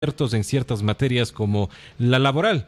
en ciertas materias como la laboral.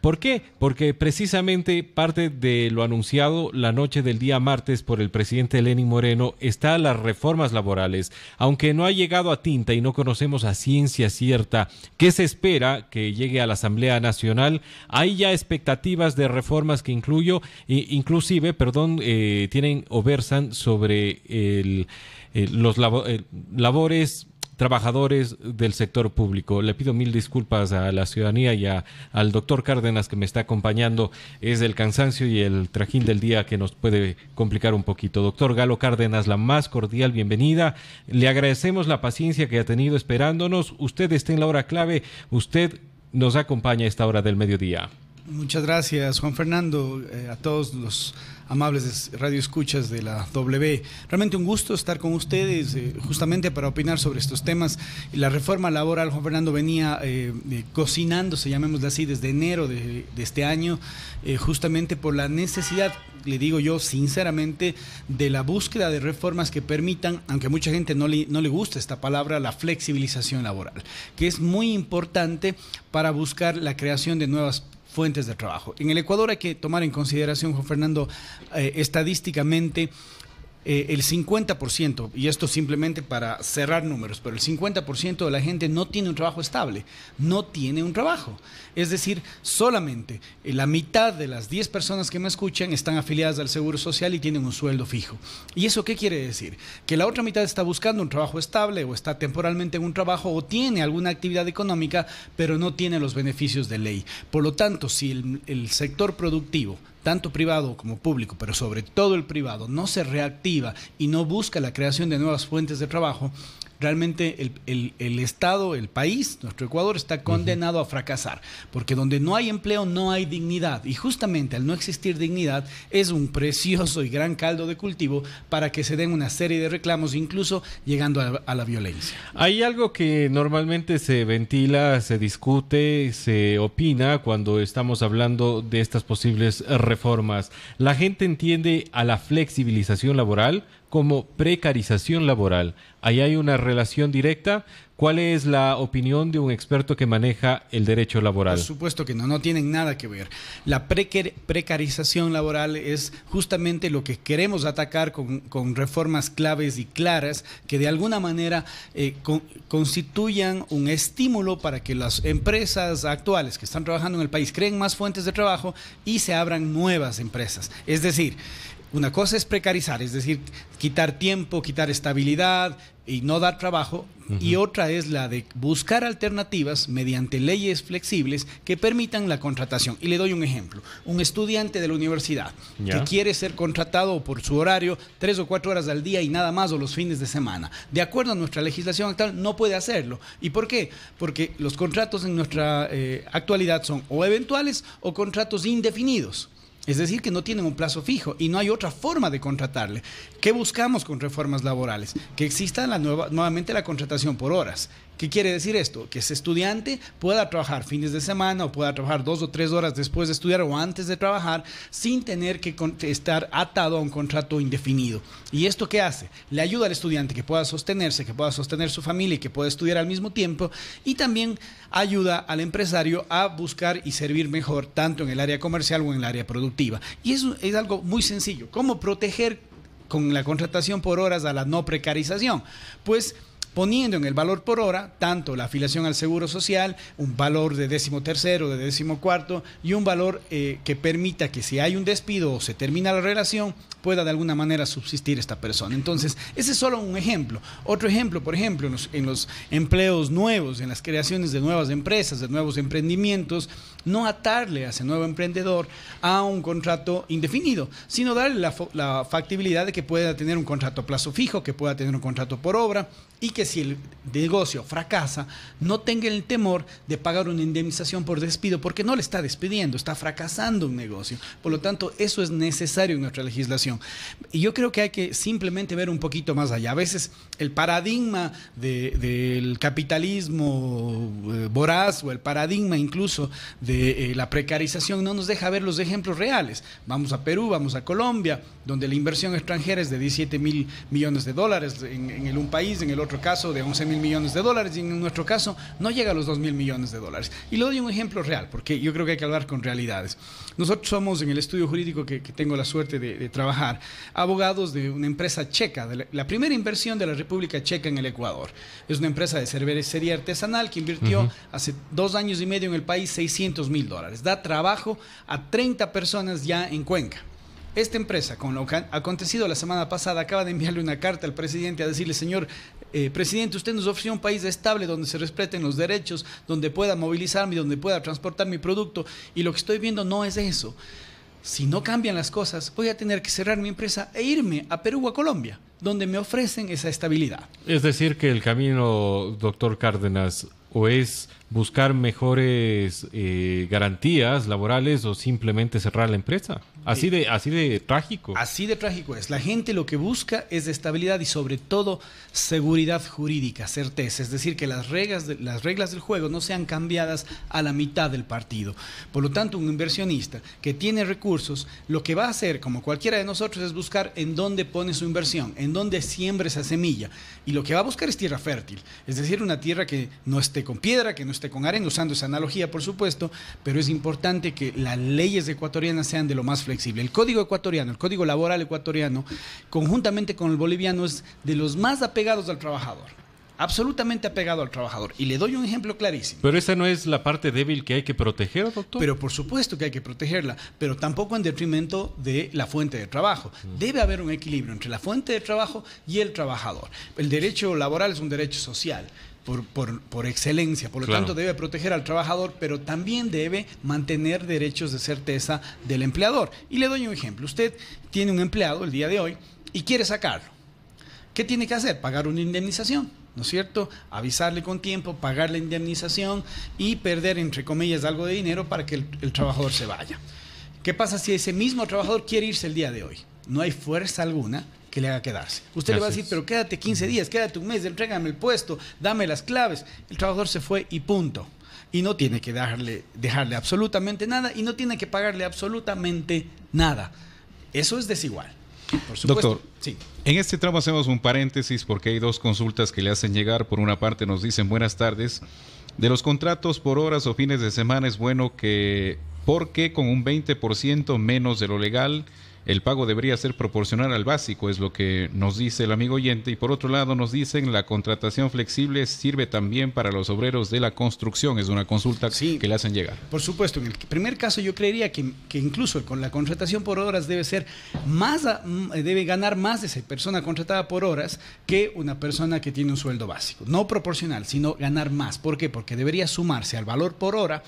¿Por qué? Porque precisamente parte de lo anunciado la noche del día martes por el presidente Lenín Moreno está las reformas laborales. Aunque no ha llegado a tinta y no conocemos a ciencia cierta qué se espera que llegue a la Asamblea Nacional, hay ya expectativas de reformas que incluyo, e inclusive, perdón, eh, tienen o versan sobre el, eh, los eh, labores trabajadores del sector público. Le pido mil disculpas a la ciudadanía y al doctor Cárdenas que me está acompañando. Es el cansancio y el trajín del día que nos puede complicar un poquito. Doctor Galo Cárdenas, la más cordial bienvenida. Le agradecemos la paciencia que ha tenido esperándonos. Usted está en la hora clave. Usted nos acompaña a esta hora del mediodía. Muchas gracias, Juan Fernando, eh, a todos los amables Radio Escuchas de la W. Realmente un gusto estar con ustedes, eh, justamente para opinar sobre estos temas. La reforma laboral, Juan Fernando, venía eh, cocinándose, llamémosle así, desde enero de, este año, eh, justamente por la necesidad le digo yo sinceramente, de la búsqueda de reformas que permitan, aunque a mucha gente no no le gusta esta palabra, la flexibilización laboral, que es muy importante para buscar la creación de nuevas fuentes de trabajo. En el Ecuador hay que tomar en consideración, Juan Fernando, eh, estadísticamente eh, el 50%, y esto simplemente para cerrar números, pero el 50% de la gente no tiene un trabajo estable, no tiene un trabajo. Es decir, solamente la mitad de las 10 personas que me escuchan están afiliadas al Seguro Social y tienen un sueldo fijo. ¿Y eso qué quiere decir? Que la otra mitad está buscando un trabajo estable o está temporalmente en un trabajo o tiene alguna actividad económica, pero no tiene los beneficios de ley. Por lo tanto, si el sector productivo tanto privado como público, pero sobre todo el privado, no se reactiva y no busca la creación de nuevas fuentes de trabajo, realmente el, Estado, el país, nuestro Ecuador, está condenado a fracasar, porque donde no hay empleo no hay dignidad. Y justamente al no existir dignidad es un precioso y gran caldo de cultivo para que se den una serie de reclamos, incluso llegando a la violencia. Hay algo que normalmente se ventila, se discute, se opina cuando estamos hablando de estas posibles reformas. La gente entiende a la flexibilización laboral como precarización laboral. Ahí hay una relación directa. ¿Cuál es la opinión de un experto que maneja el derecho laboral? Por supuesto que no, no tienen nada que ver. La precarización laboral es justamente lo que queremos atacar con, reformas claves y claras que de alguna manera eh, constituyan un estímulo para que las empresas actuales que están trabajando en el país creen más fuentes de trabajo y se abran nuevas empresas. Es decir, una cosa es precarizar, es decir, quitar tiempo, quitar estabilidad y no dar trabajo. Y otra es la de buscar alternativas mediante leyes flexibles que permitan la contratación. Y le doy un ejemplo. Un estudiante de la universidad que quiere ser contratado por su horario tres o cuatro horas al día y nada más o los fines de semana. De acuerdo a nuestra legislación actual, no puede hacerlo. ¿Y por qué? Porque los contratos en nuestra eh, actualidad son o eventuales o contratos indefinidos. Es decir, que no tienen un plazo fijo y no hay otra forma de contratarle. ¿Qué buscamos con reformas laborales? Que exista nuevamente la contratación por horas, ¿Qué quiere decir esto? Que ese estudiante pueda trabajar fines de semana o pueda trabajar dos o tres horas después de estudiar o antes de trabajar sin tener que estar atado a un contrato indefinido. ¿Y esto qué hace? Le ayuda al estudiante que pueda sostenerse, que pueda sostener su familia y que pueda estudiar al mismo tiempo y también ayuda al empresario a buscar y servir mejor tanto en el área comercial o en el área productiva. Y eso es algo muy sencillo. ¿Cómo proteger con la contratación por horas a la no precarización? Pues poniendo en el valor por hora tanto la afiliación al seguro social, un valor de décimo tercero, de décimo cuarto y un valor eh, que permita que si hay un despido o se termina la relación, pueda de alguna manera subsistir esta persona. Entonces, ese es solo un ejemplo. Otro ejemplo, por ejemplo, en los, empleos nuevos, en las creaciones de nuevas empresas, de nuevos emprendimientos, no atarle a ese nuevo emprendedor a un contrato indefinido, sino darle la factibilidad de que pueda tener un contrato a plazo fijo, que pueda tener un contrato por obra y que si el negocio fracasa, no tenga el temor de pagar una indemnización por despido, porque no le está despidiendo, está fracasando un negocio. Por lo tanto, eso es necesario en nuestra legislación. Y yo creo que hay que simplemente ver un poquito más allá. A veces el paradigma del capitalismo eh, voraz o el paradigma incluso de eh, la precarización no nos deja ver los ejemplos reales. Vamos a Perú, vamos a Colombia, donde la inversión extranjera es de 17 mil millones de dólares en, en el un país, en el otro caso caso de 11 mil millones de dólares y en nuestro caso no llega a los 2 mil millones de dólares. Y le doy un ejemplo real, porque yo creo que hay que hablar con realidades. Nosotros somos en el estudio jurídico que, tengo la suerte de, trabajar, abogados de una empresa checa, de la, primera inversión de la República Checa en el Ecuador. Es una empresa de cervecería artesanal que invirtió hace dos años y medio en el país 600 mil dólares. Da trabajo a 30 personas ya en Cuenca. Esta empresa, con lo que ha acontecido la semana pasada, acaba de enviarle una carta al presidente a decirle, señor eh, presidente, usted nos ofreció un país estable donde se respeten los derechos, donde pueda movilizarme, donde pueda transportar mi producto, y lo que estoy viendo no es eso. Si no cambian las cosas, voy a tener que cerrar mi empresa e irme a Perú o a Colombia, donde me ofrecen esa estabilidad. Es decir, que el camino, doctor Cárdenas, o es buscar mejores eh, garantías laborales o simplemente cerrar la empresa. Así de, así de trágico. Así de trágico es. La gente lo que busca es estabilidad y sobre todo seguridad jurídica, certeza. Es decir, que las reglas, las reglas del juego no sean cambiadas a la mitad del partido. Por lo tanto, un inversionista que tiene recursos, lo que va a hacer, como cualquiera de nosotros, es buscar en dónde pone su inversión, en dónde siembra esa semilla. Y lo que va a buscar es tierra fértil. Es decir, una tierra que no esté con piedra, que no esté este, con arena, usando esa analogía, por supuesto, pero es importante que las leyes ecuatorianas sean de lo más flexible. El código ecuatoriano, el código laboral ecuatoriano, conjuntamente con el boliviano, es de los más apegados al trabajador absolutamente apegado al trabajador. Y le doy un ejemplo clarísimo. Pero esa no es la parte débil que hay que proteger, doctor. Pero por supuesto que hay que protegerla, pero tampoco en detrimento de la fuente de trabajo. Mm. Debe haber un equilibrio entre la fuente de trabajo y el trabajador. El derecho laboral es un derecho social por, excelencia. Por lo tanto, debe proteger al trabajador, pero también debe mantener derechos de certeza del empleador. Y le doy un ejemplo. Usted tiene un empleado el día de hoy y quiere sacarlo. ¿Qué tiene que hacer? Pagar una indemnización. ¿no es cierto? Avisarle con tiempo, pagar la indemnización y perder, entre comillas, algo de dinero para que el, trabajador se vaya. ¿Qué pasa si ese mismo trabajador quiere irse el día de hoy? No hay fuerza alguna que le haga quedarse. Usted le va a decir, pero quédate 15 días, quédate un mes, entrégame el puesto, dame las claves. El trabajador se fue y punto. Y no tiene que dejarle, dejarle absolutamente nada y no tiene que pagarle absolutamente nada. Eso es desigual. Por supuesto. Doctor, sí. en este tramo hacemos un paréntesis porque hay dos consultas que le hacen llegar. Por una parte nos dicen buenas tardes. De los contratos por horas o fines de semana es bueno que porque con un 20% menos de lo legal, el pago debería ser proporcional al básico, es lo que nos dice el amigo oyente. Y por otro lado, nos dicen la contratación flexible sirve también para los obreros de la construcción. Es una consulta que le hacen llegar. Por supuesto, en el primer caso yo creería que, incluso con la contratación por horas debe ser más, eh, debe ganar más de esa persona contratada por horas que una persona que tiene un sueldo básico. No proporcional, sino ganar más. ¿Por qué? Porque debería sumarse al valor por hora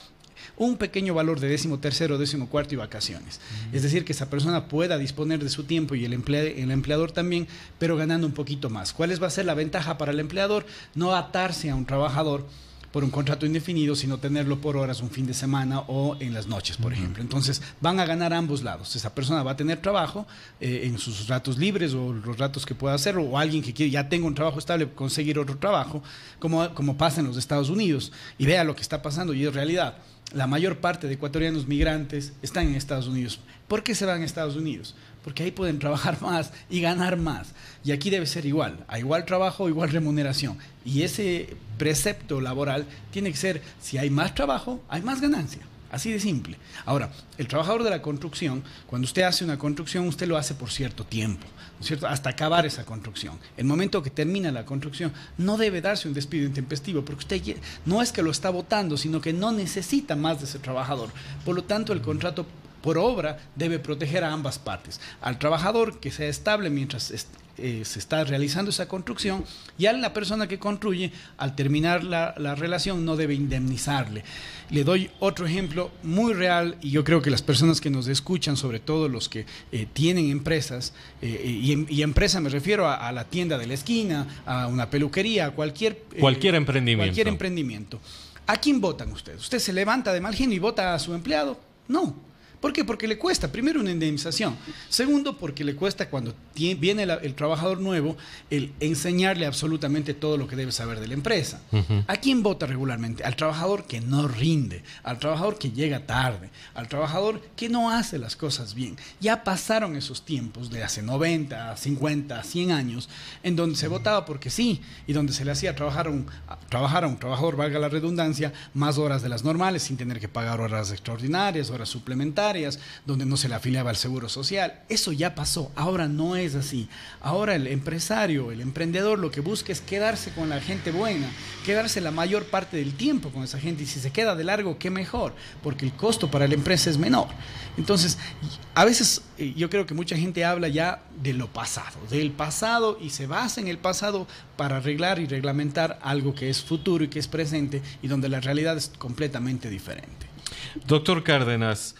un pequeño valor de décimo tercero, décimo cuarto y vacaciones. Es decir, que esa persona pueda disponer de su tiempo y el, el empleador también, pero ganando un poquito más. ¿Cuál va a ser la ventaja para el empleador? No atarse a un trabajador por un contrato indefinido, sino tenerlo por horas un fin de semana o en las noches, por ejemplo. Entonces, van a ganar ambos lados. Esa persona va a tener trabajo eh, en sus ratos libres o los ratos que pueda hacer o alguien que quiere, ya tenga un trabajo estable, conseguir otro trabajo, como, como pasa en los Estados Unidos. Y vea lo que está pasando y es realidad la mayor parte de ecuatorianos migrantes están en Estados Unidos. ¿Por qué se van a Estados Unidos? Porque ahí pueden trabajar más y ganar más. Y aquí debe ser igual, a igual trabajo, igual remuneración. Y ese precepto laboral tiene que ser, si hay más trabajo, hay más ganancia. Así de simple. Ahora, el trabajador de la construcción, cuando usted hace una construcción, usted lo hace por cierto tiempo, ¿no es cierto? Hasta acabar esa construcción. El momento que termina la construcción, no debe darse un despido intempestivo, porque usted no es que lo está votando, sino que no necesita más de ese trabajador. Por lo tanto, el contrato por obra debe proteger a ambas partes, al trabajador que sea estable mientras eh, se está realizando esa construcción y a la persona que construye al terminar la, relación no debe indemnizarle. Le doy otro ejemplo muy real y yo creo que las personas que nos escuchan, sobre todo los que eh, tienen empresas, eh, y, empresa me refiero a, la tienda de la esquina, a una peluquería, a cualquier, cualquier emprendimiento. Cualquier emprendimiento. ¿A quién votan ustedes? ¿Usted se levanta de mal genio y vota a su empleado? No, ¿Por qué? Porque le cuesta, primero, una indemnización. Segundo, porque le cuesta cuando viene el trabajador nuevo el enseñarle absolutamente todo lo que debe saber de la empresa. ¿A quién vota regularmente? Al trabajador que no rinde, al trabajador que llega tarde, al trabajador que no hace las cosas bien. Ya pasaron esos tiempos de hace 90, 50, 100 años en donde se votaba porque sí y donde se le hacía trabajar trabajar a un trabajador, valga la redundancia, más horas de las normales sin tener que pagar horas extraordinarias, horas suplementarias donde no se le afiliaba al Seguro Social. Eso ya pasó, ahora no es así. Ahora el empresario, el emprendedor lo que busca es quedarse con la gente buena, quedarse la mayor parte del tiempo con esa gente y si se queda de largo, qué mejor, porque el costo para la empresa es menor. Entonces, a veces eh, yo creo que mucha gente habla ya de lo pasado, del pasado y se basa en el pasado para arreglar y reglamentar algo que es futuro y que es presente y donde la realidad es completamente diferente. Doctor Cárdenas,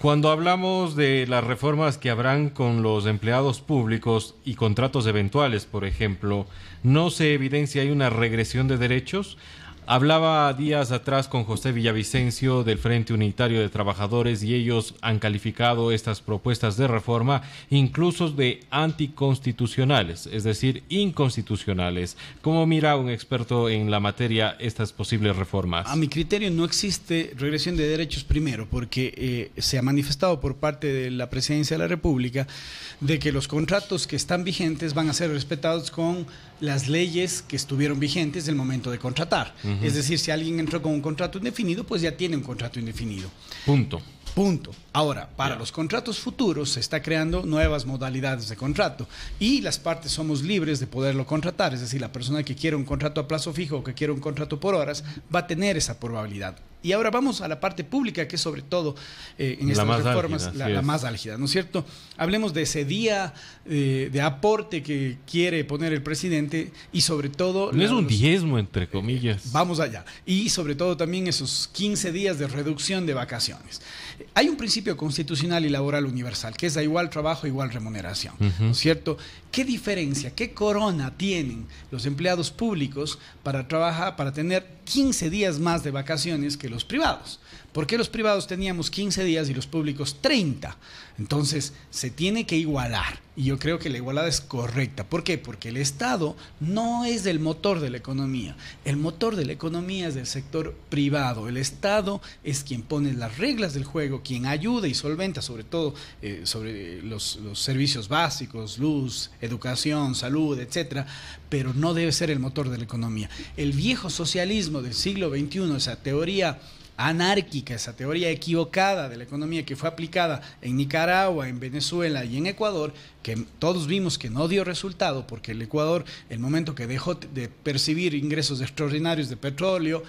cuando hablamos de las reformas que habrán con los empleados públicos y contratos eventuales, por ejemplo, ¿no se evidencia hay una regresión de derechos? Hablaba días atrás con José Villavicencio del Frente Unitario de Trabajadores y ellos han calificado estas propuestas de reforma incluso de anticonstitucionales, es decir, inconstitucionales. ¿Cómo mira un experto en la materia estas posibles reformas? A mi criterio no existe regresión de derechos primero, porque eh, se ha manifestado por parte de la Presidencia de la República de que los contratos que están vigentes van a ser respetados con las leyes que estuvieron vigentes el momento de contratar. Es decir, si alguien entró con un contrato indefinido, pues ya tiene un contrato indefinido. Punto. Punto. Ahora, para los contratos futuros se está creando nuevas modalidades de contrato y las partes somos libres de poderlo contratar, es decir, la persona que quiere un contrato a plazo fijo o que quiere un contrato por horas va a tener esa probabilidad. Y ahora vamos a la parte pública, que es sobre todo eh, en estas reformas la, más álgida, ¿no es cierto? Hablemos de ese día eh, de aporte que quiere poner el presidente y sobre todo... No es un diezmo, entre comillas. Eh, vamos allá. Y sobre todo también esos 15 días de reducción de vacaciones. Hay un principio constitucional y laboral universal, que es da igual trabajo, igual remuneración, ¿no es cierto? ¿Qué diferencia, qué corona tienen los empleados públicos para trabajar, para tener 15 días más de vacaciones que los privados? ¿Por qué los privados teníamos 15 días y los públicos 30? Entonces, se tiene que igualar. Y yo creo que la igualdad es correcta. ¿Por qué? Porque el Estado no es el motor de la economía. El motor de la economía es del sector privado. El Estado es quien pone las reglas del juego, quien ayuda y solventa sobre todo eh, sobre los, los, servicios básicos, luz, educación, salud, etc. Pero no debe ser el motor de la economía. El viejo socialismo del siglo XXI, esa teoría anárquica, esa teoría equivocada de la economía que fue aplicada en Nicaragua, en Venezuela y en Ecuador, que todos vimos que no dio resultado porque el Ecuador, el momento que dejó de percibir ingresos extraordinarios de petróleo,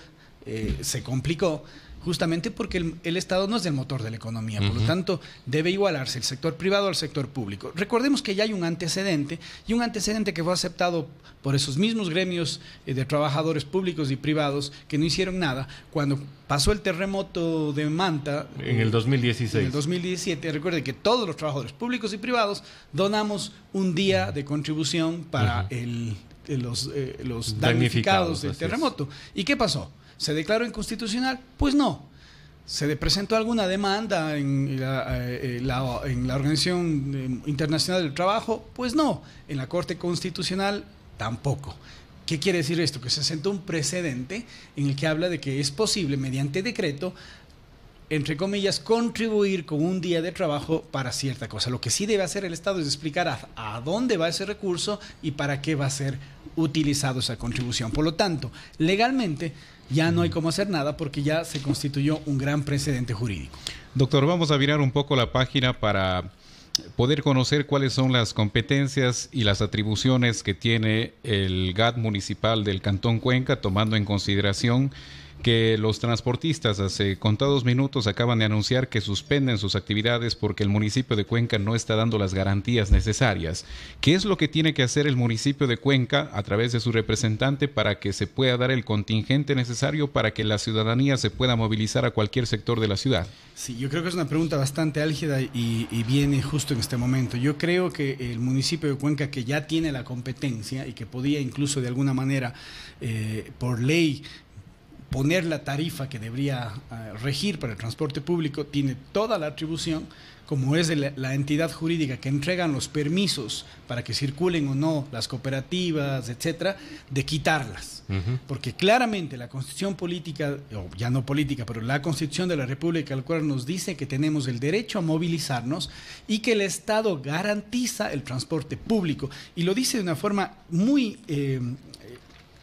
eh, se complicó justamente porque el, Estado no es el motor de la economía, por lo tanto debe igualarse el sector privado al sector público. Recordemos que ya hay un antecedente y un antecedente que fue aceptado por esos mismos gremios eh, de trabajadores públicos y privados que no hicieron nada cuando pasó el terremoto de Manta. En el 2016. En el 2017. Recuerde que todos los trabajadores públicos y privados donamos un día de contribución para eh, eh, los, damnificados, del terremoto. ¿Y qué pasó? ¿Se declaró inconstitucional? Pues no. ¿Se presentó alguna demanda en la, eh, eh, Organización em, Internacional del Trabajo? Pues no. En la Corte Constitucional tampoco. ¿Qué quiere decir esto? Que se sentó un precedente en el que habla de que es posible, mediante decreto, entre comillas, contribuir con un día de trabajo para cierta cosa. Lo que sí debe hacer el Estado es explicar a, dónde va ese recurso y para qué va a ser utilizado esa contribución. Por lo tanto, legalmente ya no hay cómo hacer nada porque ya se constituyó un gran precedente jurídico. Doctor, vamos a virar un poco la página para poder conocer cuáles son las competencias y las atribuciones que tiene el GAT municipal del Cantón Cuenca, tomando en consideración que los transportistas hace contados minutos acaban de anunciar que suspenden sus actividades porque el municipio de Cuenca no está dando las garantías necesarias. ¿Qué es lo que tiene que hacer el municipio de Cuenca a través de su representante para que se pueda dar el contingente necesario para que la ciudadanía se pueda movilizar a cualquier sector de la ciudad? Sí, yo creo que es una pregunta bastante álgida y, viene justo en este momento. Yo creo que el municipio de Cuenca, que ya tiene la competencia y que podía incluso de alguna manera eh, por ley poner la tarifa que debería eh, regir para el transporte público, tiene toda la atribución, como es la, la entidad jurídica que entregan los permisos para que circulen o no las cooperativas, etcétera, de quitarlas. Porque claramente la constitución política, o ya no política, pero la constitución de la República, al cual nos dice que tenemos el derecho a movilizarnos y que el Estado garantiza el transporte público. Y lo dice de una forma muy eh,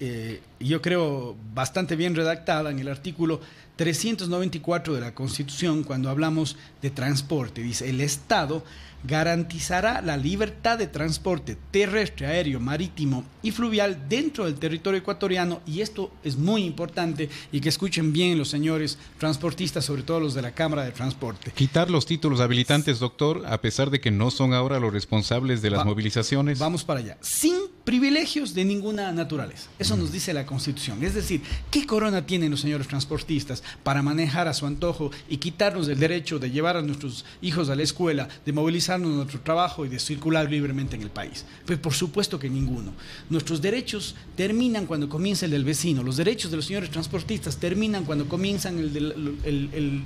eh, yo creo, bastante bien redactada en el artículo 394 de la Constitución cuando hablamos de transporte. Dice, el Estado garantizará la libertad de transporte terrestre, aéreo, marítimo y fluvial dentro del territorio ecuatoriano y esto es muy importante y que escuchen bien los señores transportistas, sobre todo los de la Cámara de Transporte. Quitar los títulos habilitantes, doctor, a pesar de que no son ahora los responsables de las movilizaciones. Vamos para allá. Sin privilegios de ninguna naturaleza. Eso nos dice la Constitución. Es decir, ¿qué corona tienen los señores transportistas para manejar a su antojo y quitarnos el derecho de llevar a nuestros hijos a la escuela, de movilizarnos en nuestro trabajo y de circular libremente en el país? Pues por supuesto que ninguno. Nuestros derechos terminan cuando comienza el del vecino. Los derechos de los señores transportistas terminan cuando comienzan el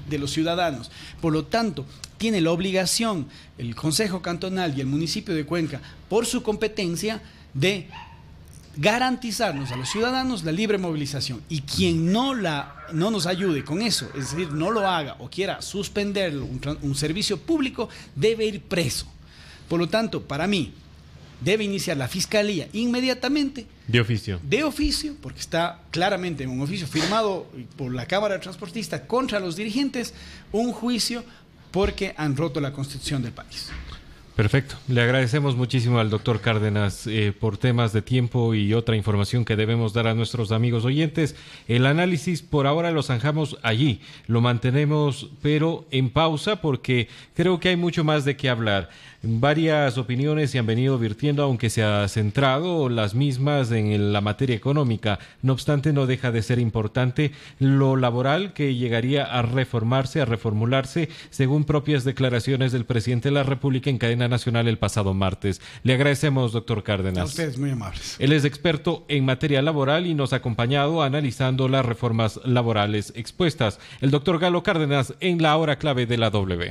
de los ciudadanos. Por lo tanto, tiene la obligación el Consejo Cantonal y el municipio de Cuenca, por su competencia, de garantizarnos a los ciudadanos la libre movilización y quien no nos ayude con eso, es decir, no lo haga o quiera suspender un, servicio público debe ir preso. Por lo tanto, para mí debe iniciar la fiscalía inmediatamente de oficio. De oficio, porque está claramente en un oficio firmado por la Cámara de Transportista contra los dirigentes un juicio porque han roto la constitución del país. Perfecto. Le agradecemos muchísimo al doctor Cárdenas eh, por temas de tiempo y otra información que debemos dar a nuestros amigos oyentes. El análisis por ahora lo zanjamos allí, lo mantenemos pero en pausa porque creo que hay mucho más de qué hablar. Varias opiniones se han venido virtiendo, aunque se ha centrado las mismas en la materia económica. No obstante, no deja de ser importante lo laboral que llegaría a reformarse, a reformularse, según propias declaraciones del presidente de la República en cadena nacional el pasado martes. Le agradecemos, doctor Cárdenas. muy amables. Él es experto en materia laboral y nos ha acompañado analizando las reformas laborales expuestas. El doctor Galo Cárdenas en la hora clave de la W.